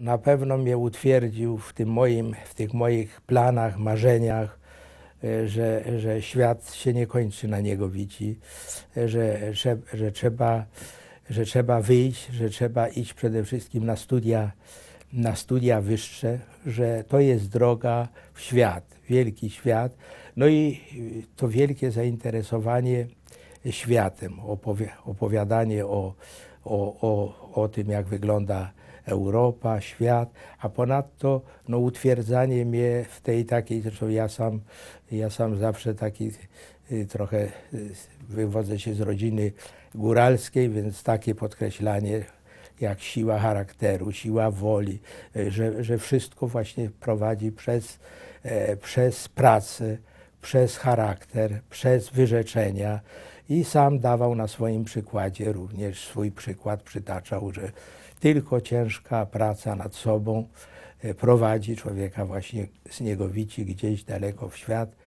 na pewno mnie utwierdził w, tym moim, w tych moich planach, marzeniach, e, że, że świat się nie kończy na widzi, e, że, że, że, trzeba, że trzeba wyjść, że trzeba iść przede wszystkim na studia, na studia wyższe, że to jest droga w świat, wielki świat. No i to wielkie zainteresowanie światem, opowiadanie o, o, o, o tym, jak wygląda Europa, świat, a ponadto no, utwierdzanie mnie w tej takiej, zresztą ja sam, ja sam zawsze taki y, trochę y, wywodzę się z rodziny góralskiej, więc takie podkreślanie jak siła charakteru, siła woli, y, że, że wszystko właśnie prowadzi przez, e, przez pracę, przez charakter, przez wyrzeczenia i sam dawał na swoim przykładzie również swój przykład, przytaczał, że tylko ciężka praca nad sobą e, prowadzi człowieka właśnie z niegowici gdzieś daleko w świat.